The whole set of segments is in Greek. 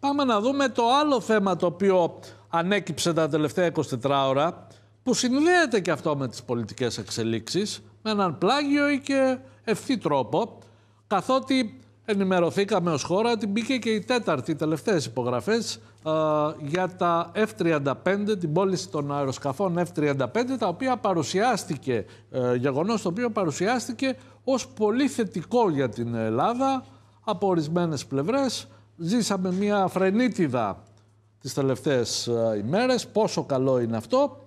Πάμε να δούμε το άλλο θέμα το οποίο ανέκυψε τα τελευταία 24 ώρα, που συνδέεται και αυτό με τις πολιτικές εξελίξεις, με έναν πλάγιο ή και ευθύ τρόπο, καθότι ενημερωθήκαμε ως χώρα ότι μπήκε και η τέταρτη, οι τελευταίες υπογραφές ε, για τα F-35, την πώληση των αεροσκαφών F-35, τα οποία παρουσιάστηκε, ε, γεγονός το οποίο παρουσιάστηκε ως πολύ θετικό για την Ελλάδα από ορισμένες πλευρές, Ζήσαμε μια φρενίτιδα τις τελευταίες ε, ημέρες. Πόσο καλό είναι αυτό.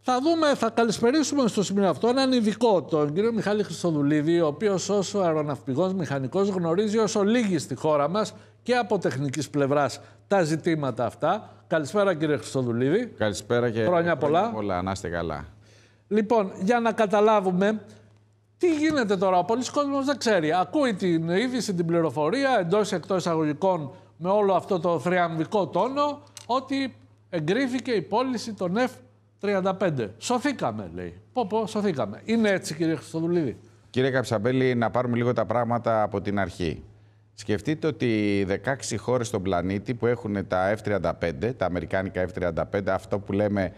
Θα δούμε, θα καλησπερίσουμε στο σημείο αυτό έναν ειδικό, τον κύριο Μιχάλη Χριστοδουλίδη, ο οποίος ως αεροναυπηγός μηχανικός γνωρίζει όσο λίγοι στη χώρα μας και από τεχνικής πλευράς τα ζητήματα αυτά. Καλησπέρα, κύριε Χριστοδουλίδη. Καλησπέρα και χρόνια πολλά. πολλά. Να είστε καλά. Λοιπόν, για να καταλάβουμε, τι γίνεται τώρα, πολλοί κόσμος δεν ξέρει. Ακούει την είδηση, την πληροφορία εντός εκτός εισαγωγικών με όλο αυτό το θριαμβικό τόνο ότι εγκρίθηκε η πώληση των F35. Σωθήκαμε, λέει. Πω, πω, σωθήκαμε. Είναι έτσι, κύριε Χρυστοδουλίδη. Κύριε Καψαμπέλη, να πάρουμε λίγο τα πράγματα από την αρχή. Σκεφτείτε ότι 16 χώρες στον πλανήτη που έχουν τα F-35, τα αμερικάνικα F-35, αυτό που λέμε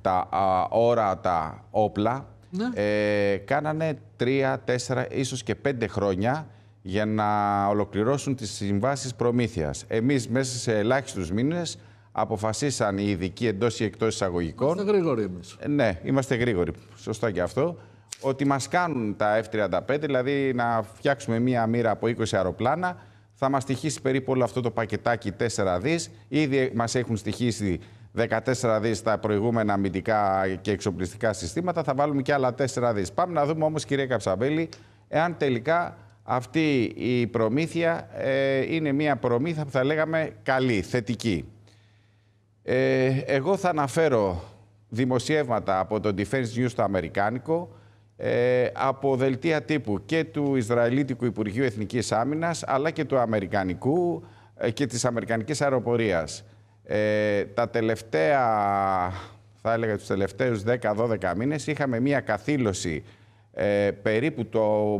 τα α, όρατα όπλα, ναι. ε, κάνανε τρία, τέσσερα, ίσως και πέντε χρόνια για να ολοκληρώσουν τις συμβάσεις προμήθειας. Εμείς μέσα σε ελάχιστους μήνες αποφασίσαν οι ειδικοί εντός ή εκτός εισαγωγικών... Είμαστε γρήγοροι εμείς. Ε, ναι, είμαστε γρήγοροι. Σωστά και αυτό. Ότι μας κάνουν τα F-35, δηλαδή να φτιάξουμε μία μοίρα από 20 αεροπλάνα, θα μας στοιχήσει περίπου όλο αυτό το πακετάκι 4 δις. Ήδη μας έχουν στοιχήσει 14 δις στα προηγούμενα αμυντικά και εξοπλιστικά συστήματα, θα βάλουμε και άλλα 4 δις. Πάμε να δούμε όμως, κυρία Καψαμπέλη, εάν τελικά αυτή η προμήθεια ε, είναι μια προμήθεια που θα λέγαμε καλή, θετική. Ε, εγώ θα αναφέρω δημοσιεύματα από το Defense News το αμερικάνικο, ε, από δελτία τύπου και του Ισραηλίτικου Υπουργείου Εθνικής Άμυνας, αλλά και του Αμερικανικού ε, και της Αμερικανικής Αεροπορίας. Ε, τα τελευταία, θα έλεγα τους τελευταίους 10-12 μήνες, είχαμε μία καθήλωση ε, περίπου το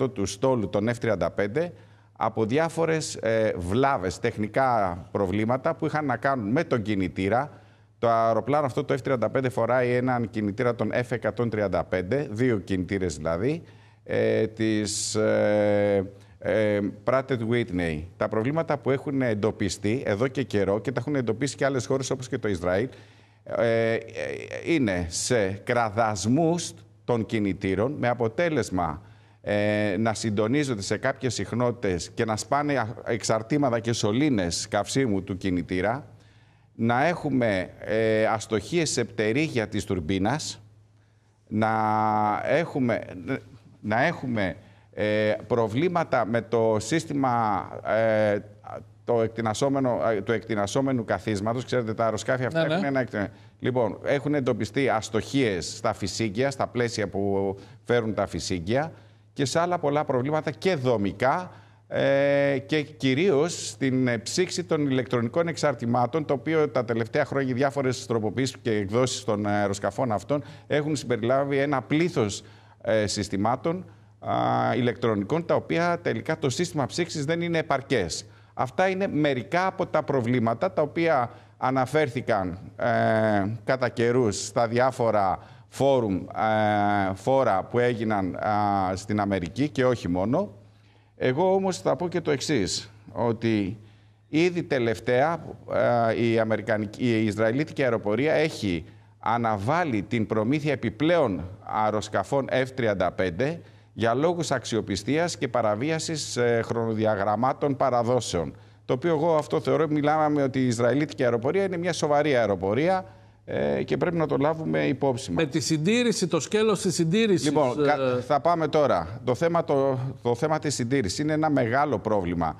53% του στόλου των F-35 από διάφορες ε, βλάβες, τεχνικά προβλήματα που είχαν να κάνουν με τον κινητήρα. Το αεροπλάνο αυτό το F-35 φοράει έναν κινητήρα των F-135, δύο κινητήρες δηλαδή, ε, της... Ε, ε, Pratt Whitney. Τα προβλήματα που έχουν εντοπιστεί εδώ και καιρό και τα έχουν εντοπίσει και άλλες χώρες όπως και το Ισραήλ ε, ε, είναι σε κραδασμούς των κινητήρων με αποτέλεσμα ε, να συντονίζονται σε κάποιες συχνότητες και να σπάνε εξαρτήματα και σωλήνες καυσίμου του κινητήρα, να έχουμε ε, αστοχίες σε πτερίγια της τουρμπίνας, να έχουμε, να έχουμε ε, προβλήματα με το σύστημα ε, το εκτινασόμενο, ε, του εκτινασόμενου καθίσματος. Ξέρετε, τα αεροσκάφια αυτά ναι, ναι, έχουν ένα Λοιπόν, έχουν εντοπιστεί αστοχίες στα φυσίγκια, στα πλαίσια που φέρουν τα φυσίγκια, και σε άλλα πολλά προβλήματα και δομικά ε, και κυρίως στην ψήξη των ηλεκτρονικών εξαρτημάτων, το οποίο τα τελευταία χρόνια διάφορες τροποποίησεις και εκδόσεις των αεροσκαφών αυτών έχουν συμπεριλάβει ένα πλήθος ε, συστημάτων α, ηλεκτρονικών, τα οποία τελικά το σύστημα ψήξης δεν είναι επαρκές. Αυτά είναι μερικά από τα προβλήματα τα οποία αναφέρθηκαν ε, κατά καιρούς στα διάφορα φόρουμ, ε, φόρα που έγιναν στην Αμερική και όχι μόνο. Εγώ όμως θα πω και το εξής, ότι ήδη τελευταία ε, η, Αμερικανική, η Ισραηλίτικη αεροπορία έχει αναβάλει την προμήθεια επιπλέον αεροσκαφών F-35 για λόγους αξιοπιστίας και παραβίασης ε, χρονοδιαγραμμάτων παραδόσεων. Το οποίο εγώ αυτό θεωρώ, μιλάμε ότι η Ισραηλίτικη αεροπορία είναι μια σοβαρή αεροπορία ε, και πρέπει να το λάβουμε υπόψη μας. Με τη συντήρηση, το σκέλος της συντήρησης. Λοιπόν, ε, θα πάμε τώρα. Το θέμα, το, το θέμα της συντήρησης είναι ένα μεγάλο πρόβλημα.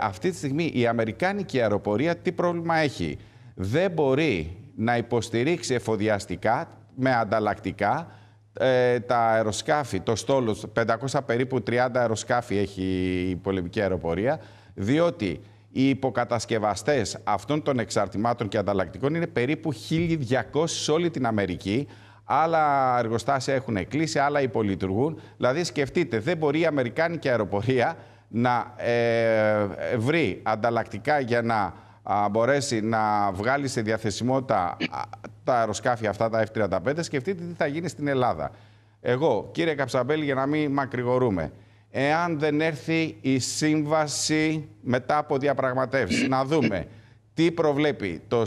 αυτή τη στιγμή η Αμερικάνικη αεροπορία τι πρόβλημα έχει. Δεν μπορεί να υποστηρίξει εφοδιαστικά με ανταλλακτικά ε, τα αεροσκάφη, το στόλος, 500 περίπου 30 αεροσκάφη έχει η πολεμική αεροπορία, διότι οι υποκατασκευαστές αυτών των εξαρτημάτων και ανταλλακτικών είναι περίπου 1.200 σε όλη την Αμερική. Άλλα εργοστάσια έχουν κλείσει, άλλα υπολειτουργούν. Δηλαδή σκεφτείτε, δεν μπορεί η Αμερικάνικη αεροπορία να ε, βρει ανταλλακτικά για να μπορέσει να βγάλει σε διαθεσιμότητα τα αεροσκάφη αυτά, τα F-35, σκεφτείτε τι θα γίνει στην Ελλάδα. Εγώ, κύριε Καψαμπέλη, για να μην μακρηγορούμε, εάν δεν έρθει η σύμβαση μετά από διαπραγματεύσεις να δούμε τι προβλέπει το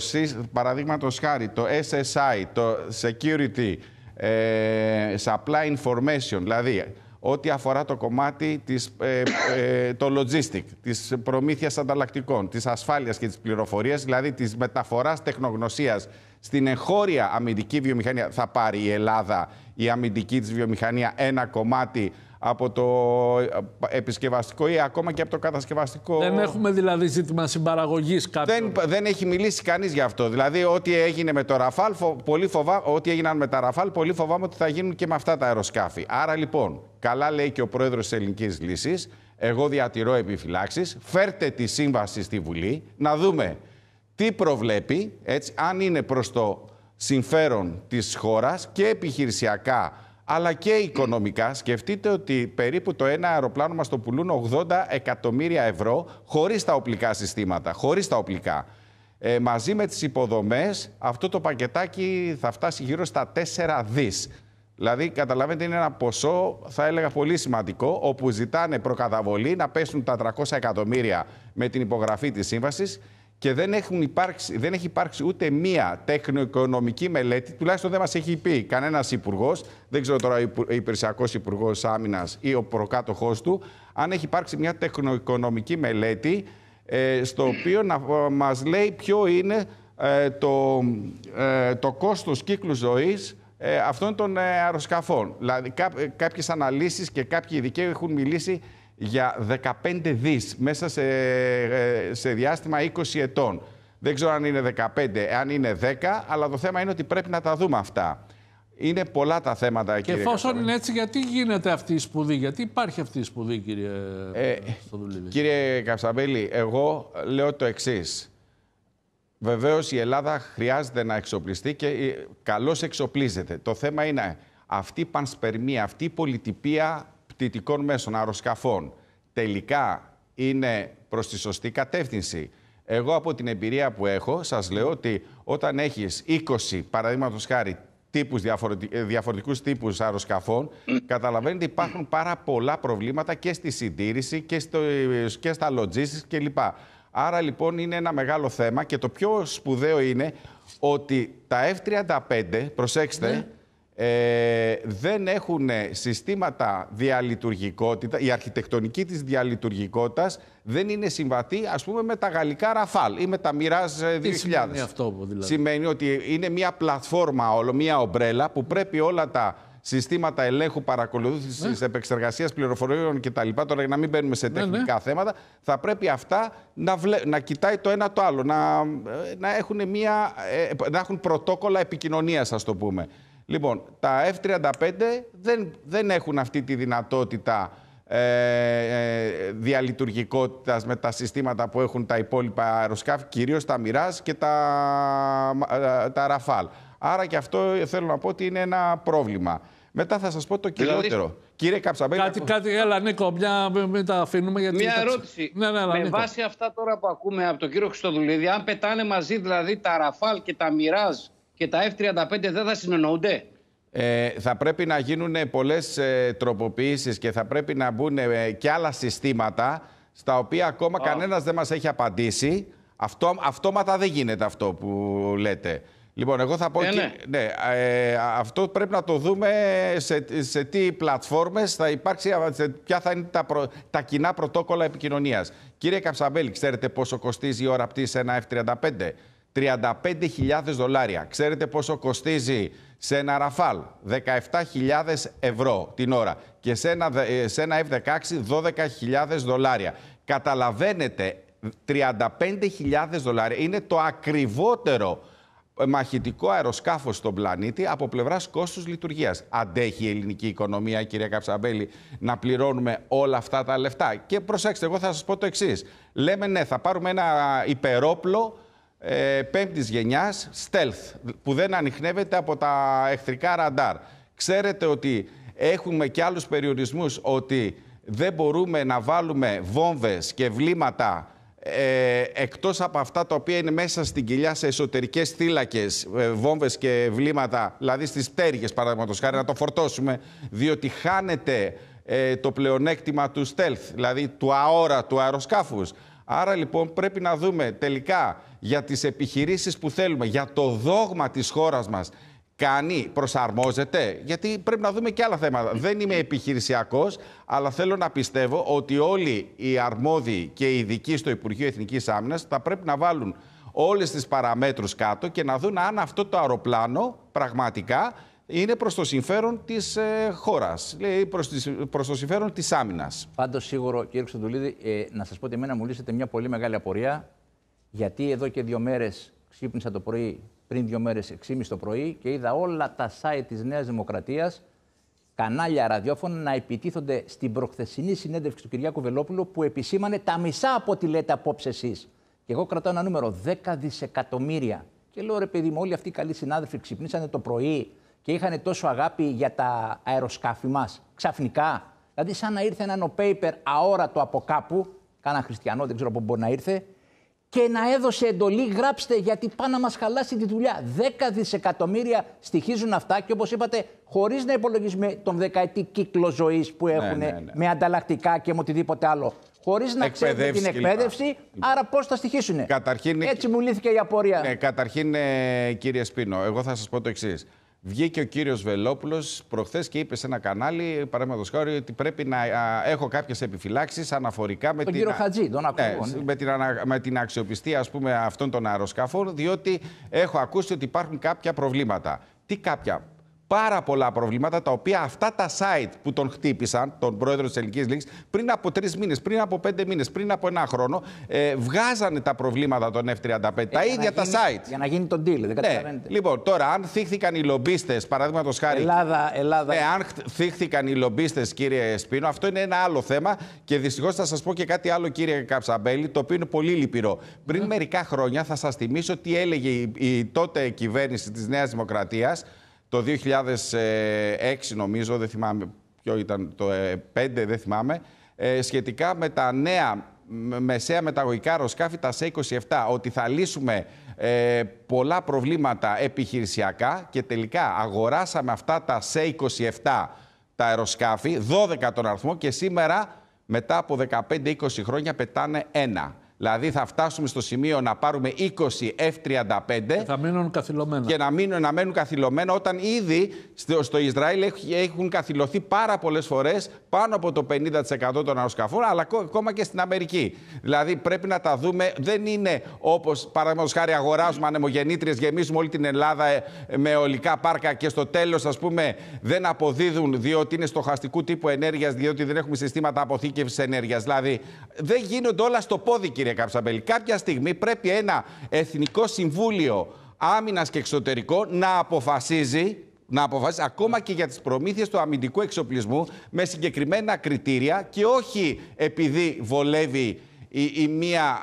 παραδείγματος χάρη το SSI, το Security ε, Supply Information, δηλαδή ό,τι αφορά το κομμάτι της, ε, ε, το logistic, της προμήθειας ανταλλακτικών, της ασφάλειας και της πληροφορίας, δηλαδή της μεταφοράς τεχνογνωσίας στην εγχώρια αμυντική βιομηχανία. Θα πάρει η Ελλάδα η αμυντική της βιομηχανία ένα κομμάτι από το ε, επισκευαστικό ή ακόμα και από το κατασκευαστικό. Δεν έχουμε δηλαδή ζήτημα συμπαραγωγής κάποιων. Δεν, δεν έχει μιλήσει κανείς γι' αυτό. Δηλαδή, ό,τι έγινε με το Ραφάλ, πολύ φοβά, ό,τι έγιναν με τα Ραφάλ, πολύ φοβάμαι ότι θα γίνουν και με αυτά τα αεροσκάφη. Άρα λοιπόν, καλά λέει και ο πρόεδρος της Ελληνικής Λύσης. Εγώ διατηρώ επιφυλάξεις. Φέρτε τη σύμβαση στη Βουλή να δούμε τι προβλέπει, έτσι, αν είναι προς το συμφέρον της χώρας και επιχειρησιακά αλλά και οικονομικά. Σκεφτείτε ότι περίπου το ένα αεροπλάνο μας το πουλούν 80 εκατομμύρια ευρώ χωρίς τα οπλικά συστήματα, χωρίς τα οπλικά. Ε, μαζί με τις υποδομές αυτό το πακετάκι θα φτάσει γύρω στα 4 δις. Δηλαδή, καταλαβαίνετε, είναι ένα ποσό, θα έλεγα, πολύ σημαντικό, όπου ζητάνε προκαταβολή να πέσουν τα 300 εκατομμύρια με την υπογραφή της σύμβασης και δεν, έχουν υπάρξει, δεν έχει υπάρξει ούτε μία τεχνοοικονομική μελέτη, τουλάχιστον δεν μας έχει πει κανένας υπουργός, δεν ξέρω τώρα ο υπηρεσιακός υπουργός άμυνας ή ο προκάτοχός του, αν έχει υπάρξει μια τεχνοοικονομική μελέτη, ε, στο οποίο να μας λέει ποιο είναι ε, το, ε, το κόστος κύκλους ζωής ε, αυτών των ε, αεροσκαφών. Δηλαδή, κά, κάποιες αναλύσεις και κάποιοι ειδικοί έχουν μιλήσει για 15 δις μέσα σε, ε, σε διάστημα 20 ετών. Δεν ξέρω αν είναι 15, αν είναι 10, αλλά το θέμα είναι ότι πρέπει να τα δούμε αυτά. Είναι πολλά τα θέματα, και κύριε Και εφόσον είναι έτσι, γιατί γίνεται αυτή η σπουδή, γιατί υπάρχει αυτή η σπουδή, κύριε ε, Κύριε Καψαμπέλη, εγώ λέω το εξής. Βεβαίως η Ελλάδα χρειάζεται να εξοπλιστεί και ε, καλώς εξοπλίζεται. Το θέμα είναι αυτή η πανσπερμία, αυτή η πολιτυπία πτυτικών μέσων, αεροσκαφών, τελικά είναι προς τη σωστή κατεύθυνση. Εγώ από την εμπειρία που έχω σας λέω ότι όταν έχεις 20 παραδείγματος χάρη τύπους, ε, διαφορετικούς τύπους αεροσκαφών, καταλαβαίνετε υπάρχουν πάρα πολλά προβλήματα και στη συντήρηση και, στο, και στα λογίσεις κλπ. Άρα λοιπόν είναι ένα μεγάλο θέμα και το πιο σπουδαίο είναι ότι τα F-35, προσέξτε, ναι ε, δεν έχουν συστήματα διαλειτουργικότητα, η αρχιτεκτονική της διαλειτουργικότητας δεν είναι συμβατή ας πούμε με τα γαλλικά Ραφάλ ή με τα Μοιράζ 2000. Τι σημαίνει αυτό δηλαδή. Σημαίνει ότι είναι μια πλατφόρμα όλο, μια ομπρέλα που πρέπει όλα τα συστήματα ελέγχου, παρακολούθησης, ναι. επεξεργασίας πληροφοριών κτλ. Τώρα, για να μην μπαίνουμε σε ναι, ναι. τεχνικά θέματα, θα πρέπει αυτά να, βλε... να κοιτάει το ένα το άλλο, να, ε, να, έχουν, μια... Ε, να έχουν πρωτόκολλα επικοινωνίας, ας το πούμε. Λοιπόν, τα F-35 δεν, δεν έχουν αυτή τη δυνατότητα ε, ε, διαλειτουργικότητας με τα συστήματα που έχουν τα υπόλοιπα αεροσκάφη, κυρίως τα Μοιράζ και τα, ε, τα Ραφάλ. Άρα και αυτό θέλω να πω ότι είναι ένα πρόβλημα. Μετά θα σας πω το δηλαδή- κυριότερο. Κύριε Καψαμπέλη... Κάτι, κάτι, έλα Νίκο, μια, μην τα αφήνουμε. Γιατί μια ερώτηση. Ναι, ναι, με βάση αυτά τώρα που ακούμε από τον κύριο Χρυστοδουλίδη, αν πετάνε μαζί δηλαδή τα Ραφάλ και τα Μοιράζ και τα F-35 δεν θα συνεννοούνται. Ε, θα πρέπει να γίνουν πολλές ε, τροποποιήσεις και θα πρέπει να μπουν ε, και άλλα συστήματα στα οποία ακόμα oh. κανένας δεν μας έχει απαντήσει. αυτόματα δεν γίνεται αυτό που λέτε. Λοιπόν, εγώ θα πω ε, ναι. ναι ε, αυτό πρέπει να το δούμε σε, τι πλατφόρμες θα υπάρξει, σε ποια θα είναι τα, προ, κοινά πρωτόκολλα επικοινωνίας. Κύριε Καψαμπέλη, ξέρετε πόσο κοστίζει η ώρα πτήση ένα F-35. 35.000 δολάρια. Ξέρετε πόσο κοστίζει σε ένα Ραφάλ 17.000 ευρώ την ώρα και σε ένα, ε, σε ένα F-16 12.000 δολάρια. Καταλαβαίνετε, 35.000 δολάρια είναι το ακριβότερο μαχητικό αεροσκάφος στον πλανήτη από πλευράς κόστους λειτουργίας. Αντέχει η ελληνική οικονομία, κυρία Καψαμπέλη, να πληρώνουμε όλα αυτά τα λεφτά. Και προσέξτε, εγώ θα σας πω το εξής. Λέμε ναι, θα πάρουμε ένα υπερόπλο ε, πέμπτης γενιάς, stealth, που δεν ανοιχνεύεται από τα εχθρικά ραντάρ. Ξέρετε ότι έχουμε και άλλους περιορισμούς ότι δεν μπορούμε να βάλουμε βόμβες και βλήματα ε, εκτός από αυτά τα οποία είναι μέσα στην κοιλιά σε εσωτερικές θύλακες, ε, βόμβες και βλήματα, δηλαδή στις πτέρυγες παραδείγματος χάρη, να το φορτώσουμε, διότι χάνεται ε, το πλεονέκτημα του stealth, δηλαδή του αόρα, του αεροσκάφους. Άρα λοιπόν πρέπει να δούμε τελικά για τις επιχειρήσεις που θέλουμε, για το δόγμα της χώρας μας κάνει, προσαρμόζεται. Γιατί πρέπει να δούμε και άλλα θέματα. Δεν είμαι επιχειρησιακός, αλλά θέλω να πιστεύω ότι όλοι οι αρμόδιοι και οι ειδικοί στο Υπουργείο Εθνικής Άμυνας θα πρέπει να βάλουν όλες τις παραμέτρους κάτω και να δουν αν αυτό το αεροπλάνο πραγματικά είναι προς το συμφέρον της ε, τις, προς το συμφέρον της άμυνας. Πάντως, σίγουρο, κύριε Ξεντουλίδη, ε, να σας πω ότι εμένα μου λύσετε μια πολύ μεγάλη απορία γιατί εδώ και δύο μέρες ξύπνησα το πρωί, πριν δύο μέρες 6.30 το πρωί και είδα όλα τα site της Νέας Δημοκρατίας κανάλια ραδιόφωνα να επιτίθονται στην προχθεσινή συνέντευξη του Κυριάκου Βελόπουλου που επισήμανε τα μισά από ό,τι λέτε απόψε εσείς. Και εγώ κρατάω ένα νούμερο, 10 δισεκατομμύρια. Και λέω ρε παιδί μου, όλοι αυτοί οι καλοί συνάδελφοι ξυπνήσανε το πρωί και είχαν τόσο αγάπη για τα αεροσκάφη μας. Ξαφνικά. Δηλαδή, σαν να ήρθε νοπέιπερ αόρατο από κάπου, κάνα χριστιανό, δεν ξέρω πού μπορεί να ήρθε, και να έδωσε εντολή, γράψτε γιατί πάνε να μας χαλάσει τη δουλειά. Δέκα δισεκατομμύρια στοιχίζουν αυτά και όπως είπατε, χωρίς να υπολογίζουμε τον δεκαετή κύκλο ζωής που ναι, έχουν ναι, ναι. με ανταλλακτικά και με οτιδήποτε άλλο. Χωρίς να ξέρουν την εκπαίδευση, άρα πώς θα στοιχήσουν. Έτσι μου λύθηκε η απορία. Ναι, καταρχήν, ε, κύριε Σπίνο, εγώ θα σας πω το εξής. Βγήκε ο κύριος Βελόπουλος προχθές και είπε σε ένα κανάλι, παραδείγματος χάρη, ότι πρέπει να έχω κάποιες επιφυλάξεις αναφορικά με την. Με, την αξιοπιστία ας πούμε, αυτών των αεροσκαφών, διότι έχω ακούσει ότι υπάρχουν κάποια προβλήματα. Τι κάποια πάρα πολλά προβλήματα τα οποία αυτά τα site που τον χτύπησαν, τον πρόεδρο της Ελληνικής Λίγκη, πριν από τρεις μήνες, πριν από πέντε μήνες, πριν από ένα χρόνο, ε, βγάζανε τα προβλήματα των F35. Ε, τα ίδια τα site. Για να γίνει τον deal, δεν ναι, καταλαβαίνετε. Ναι. Λοιπόν, τώρα, αν θύχθηκαν οι λομπίστες, παραδείγματος χάρη. Ελλάδα, Ελλάδα. Ναι, αν θύχθηκαν οι λομπίστες, κύριε Σπίνο, αυτό είναι ένα άλλο θέμα και δυστυχώς θα σας πω και κάτι άλλο, κύριε Καψαμπέλη, το οποίο είναι πολύ λυπηρό. Πριν mm. μερικά χρόνια θα σας θυμίσω τι έλεγε η, η τότε κυβέρνηση της Νέας Δημοκρατίας το 2006 νομίζω, δεν θυμάμαι ποιο ήταν το 5, ε, δεν θυμάμαι, ε, σχετικά με τα νέα μεσαία μεταγωγικά αεροσκάφη, τα σε 27, ότι θα λύσουμε ε, πολλά προβλήματα επιχειρησιακά και τελικά αγοράσαμε αυτά τα σε 27 τα αεροσκάφη, 12 τον αριθμό και σήμερα μετά από 15-20 χρόνια πετάνε ένα. Δηλαδή θα φτάσουμε στο σημείο να πάρουμε 20 F-35 και, και να, μείνουν, να μένουν καθυλωμένα όταν ήδη στο, Ισραήλ έχουν καθυλωθεί πάρα πολλές φορές πάνω από το 50% των αεροσκαφών αλλά ακόμα και στην Αμερική. Δηλαδή πρέπει να τα δούμε. Δεν είναι όπως παραδείγματος χάρη αγοράζουμε ανεμογεννήτριες, γεμίζουμε όλη την Ελλάδα ε, με ολικά πάρκα και στο τέλος ας πούμε δεν αποδίδουν διότι είναι στοχαστικού τύπου ενέργειας διότι δεν έχουμε συστήματα αποθήκευσης ενέργειας. Δηλαδή δεν γίνονται όλα στο πόδι κύριε Κάποια στιγμή πρέπει ένα Εθνικό Συμβούλιο Άμυνας και εξωτερικό να αποφασίζει να αποφασίσει ακόμα και για τις προμήθειες του αμυντικού εξοπλισμού με συγκεκριμένα κριτήρια και όχι επειδή βολεύει η, μία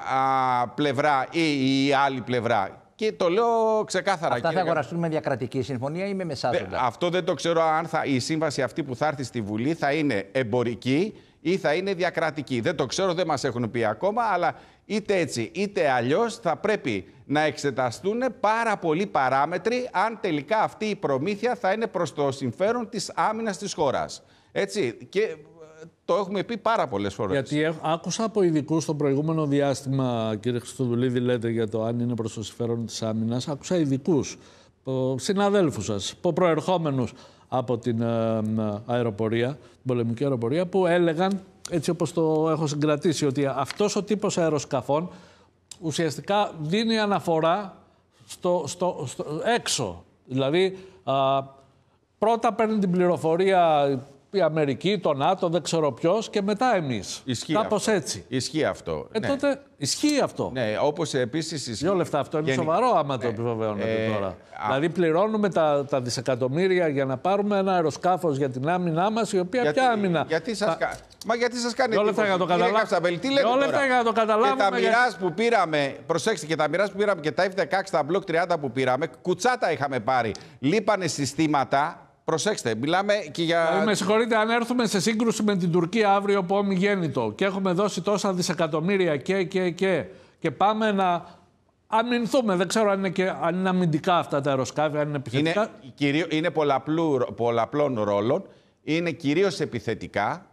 πλευρά ή η άλλη πλευρά. Και το λέω ξεκάθαρα. Αυτά θα αγοραστούν με διακρατική συμφωνία ή με μεσάζοντα. αυτό δεν το ξέρω αν θα, η σύμβαση αυτή που θα έρθει στη Βουλή θα είναι εμπορική ή θα είναι διακρατική. Δεν το ξέρω, δεν μας έχουν πει ακόμα, αλλά είτε έτσι είτε αλλιώς θα πρέπει να εξεταστούν πάρα πολλοί παράμετροι αν τελικά αυτή η προμήθεια θα είναι προς το συμφέρον της άμυνας της χώρας. Έτσι, και ε, το έχουμε πει πάρα πολλές φορές. Γιατί άκουσα από ειδικούς στο προηγούμενο διάστημα, κύριε Χρυστοδουλίδη, λέτε για το αν είναι προς το συμφέρον της άμυνας. Άκουσα ειδικούς, συναδέλφους σας, προερχόμενους από την ε, αεροπορία, την πολεμική αεροπορία, που έλεγαν, έτσι όπως το έχω συγκρατήσει, ότι αυτός ο τύπος αεροσκαφών ουσιαστικά δίνει αναφορά στο, στο, στο έξω. Δηλαδή, α, πρώτα παίρνει την πληροφορία η Αμερική, το ΝΑΤΟ, δεν ξέρω ποιος και μετά εμείς. Κάπω έτσι. Ισχύει αυτό. Ε, ναι. τότε ισχύει αυτό. Ναι, όπως επίσης ισχύει. Δύο λεφτά αυτό είναι Γενικ... σοβαρό, άμα το ε, επιβεβαιώνετε ε, τώρα. Δηλαδή, πληρώνουμε τα, τα δισεκατομμύρια για να πάρουμε ένα αεροσκάφος για την άμυνά μας, η οποία πια άμυνα. Γιατί σας Μα γιατί σας κάνει τίποτα. για να το καταλάβουμε. Τι λέτε τώρα. για να το καταλάβουμε. Και τα μοιράς που πήραμε, προσέξτε και τα μοιράς που πήραμε και τα F-16, τα Block 30 που πήραμε, κουτσάτα είχαμε πάρει. Λείπανε συστήματα Προσέξτε, μιλάμε και για. Ε, με συγχωρείτε, αν έρθουμε σε σύγκρουση με την Τουρκία αύριο που ομιγέννητο και έχουμε δώσει τόσα δισεκατομμύρια και, και, και, και πάμε να αμυνθούμε. Δεν ξέρω αν είναι, και, αν είναι αμυντικά αυτά τα αεροσκάφη, αν είναι επιθετικά. Είναι, κυρίως, είναι πολλαπλού, πολλαπλών ρόλων. Είναι κυρίως επιθετικά.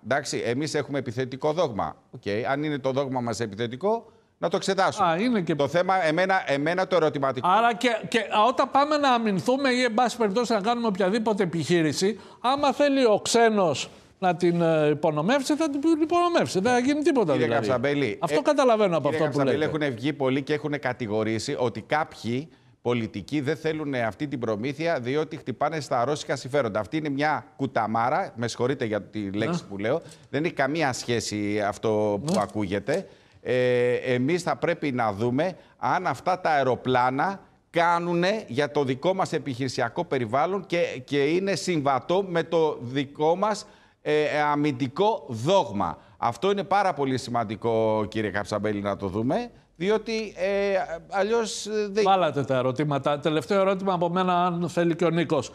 Εμείς έχουμε επιθετικό δόγμα. Okay. Αν είναι το δόγμα μας επιθετικό, να το εξετάσουν. Α, είναι και... Το θέμα, εμένα, εμένα το ερωτηματικό. Άρα και, και όταν πάμε να αμυνθούμε ή, εν πάση περιπτώσει, να κάνουμε οποιαδήποτε επιχείρηση, άμα θέλει ο ξένος να την ε, υπονομεύσει, θα την υπονομεύσει. Δεν θα ε, γίνει τίποτα κύριε δηλαδή. αυτό ε, καταλαβαίνω από αυτό που λέτε. έχουν βγει πολλοί και έχουν κατηγορήσει ότι κάποιοι πολιτικοί δεν θέλουν αυτή την προμήθεια διότι χτυπάνε στα ρώσικα συμφέροντα. Αυτή είναι μια κουταμάρα, με συγχωρείτε για τη λέξη που λέω, δεν έχει καμία σχέση αυτό που ακούγεται ε, εμείς θα πρέπει να δούμε αν αυτά τα αεροπλάνα κάνουν για το δικό μας επιχειρησιακό περιβάλλον και, είναι συμβατό με το δικό μας ε, ε, αμυντικό δόγμα. Αυτό είναι πάρα πολύ σημαντικό, κύριε Καψαμπέλη, να το δούμε, διότι ε, αλλιώς ε, Βάλατε τα ερωτήματα. Τελευταίο ερώτημα από μένα, αν θέλει και ο Νίκος.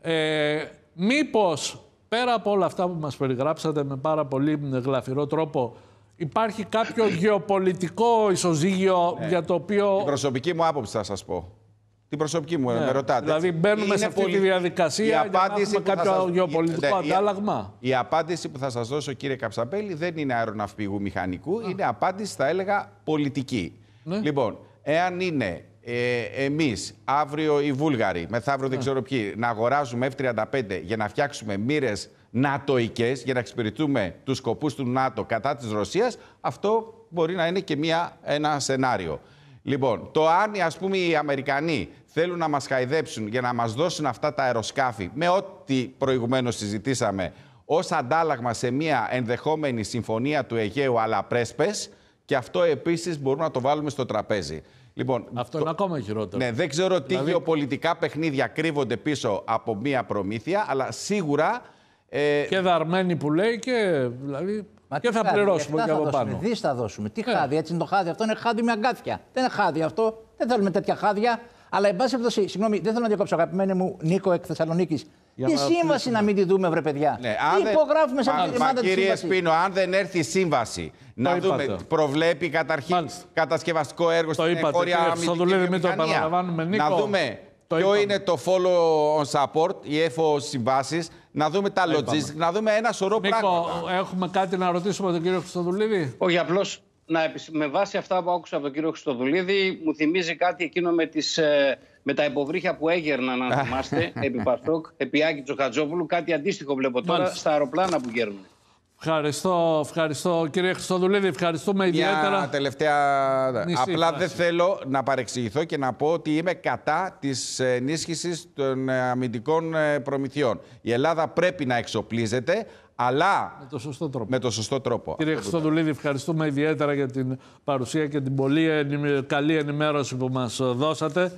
Ε, μήπως, πέρα από όλα αυτά που μας περιγράψατε με πάρα πολύ γλαφυρό τρόπο, Υπάρχει κάποιο γεωπολιτικό ισοζύγιο ναι. για το οποίο. Την προσωπική μου άποψη θα σας πω. Την προσωπική μου, ε, ναι. με ρωτάτε. Δηλαδή, μπαίνουμε σε αυτή τη διαδικασία για κάποιο γεωπολιτικό ναι, αντάλλαγμα. Η, απάντηση που θα σας δώσω, κύριε Καψαπέλη, δεν είναι αεροναυπηγού μηχανικού. Είναι απάντηση, θα έλεγα, πολιτική. Ναι. Λοιπόν, εάν είναι ε, εμείς, αύριο οι Βούλγαροι, μεθαύριο δεν ναι. ξέρω ποιοι, να αγοράζουμε F-35 για να φτιάξουμε μοίρες νατοικέ για να εξυπηρετούμε τους σκοπούς του ΝΑΤΟ κατά της Ρωσίας, αυτό μπορεί να είναι και μια, ένα σενάριο. Λοιπόν, το αν ας πούμε οι Αμερικανοί θέλουν να μας χαϊδέψουν για να μας δώσουν αυτά τα αεροσκάφη με ό,τι προηγουμένως συζητήσαμε ως αντάλλαγμα σε μια ενδεχόμενη συμφωνία του Αιγαίου αλλά πρέσπες, και αυτό επίσης μπορούμε να το βάλουμε στο τραπέζι. Λοιπόν, Αυτό ακόμα χειρότερο. Ναι, δεν ξέρω τι δηλαδή- γεωπολιτικά παιχνίδια κρύβονται πίσω από μία προμήθεια, αλλά σίγουρα. Ε... Και δαρμένοι που λέει και. Δηλαδή... Μα και θα πληρώσουμε και από πάνω. Δις θα δώσουμε. Τι ε. χάδι, έτσι είναι το χάδι. Αυτό είναι χάδι με αγκάθια. Δεν είναι χάδι αυτό. Δεν θέλουμε τέτοια χάδια. Αλλά εν πάση περιπτώσει, συγγνώμη, δεν θέλω να διακόψω αγαπημένη μου Νίκο εκ Θεσσαλονίκης. Για τη σύμβαση να μην τη δούμε, βρε παιδιά. Ναι, αν Υπογράφουμε σαν τη μάτα Κύριε Σπίνο, αν δεν έρθει η σύμβαση, να είπατε. δούμε, προβλέπει καταρχήν κατασκευαστικό έργο στην εγχώρια αμυντική Να δούμε το ποιο είναι το follow on support, η εφο συμβάσεις, να δούμε τα logistics, να δούμε ένα σωρό Νίκο, έχουμε κάτι να ρωτήσουμε τον κύριο Χρυστοδουλίδη. Όχι, απλώς με βάση αυτά που άκουσα από τον κύριο Χρυστοδουλίδη, μου θυμίζει κάτι εκείνο με τις, ε, με τα υποβρύχια που έγερναν, αν θυμάστε, επί Παστόκ, επί Άκη Τσοχατζόπουλου. Κάτι αντίστοιχο βλέπω τώρα στα αεροπλάνα που γέρνουν. Ευχαριστώ, ευχαριστώ κύριε Χρυστοδουλίδη, ευχαριστούμε ιδιαίτερα. Μια τελευταία, ναι, απλά δεν θέλω να παρεξηγηθώ και να πω ότι είμαι κατά της ενίσχυσης των ε, αμυντικών ε, προμηθειών. Η Ελλάδα πρέπει να εξοπλίζεται, αλλά με το σωστό τρόπο. Με το σωστό τρόπο. Κύριε Χρυστοδουλίδη, ευχαριστούμε ιδιαίτερα για την παρουσία και την πολύ καλή ενημέρωση που μας ε, δώσατε.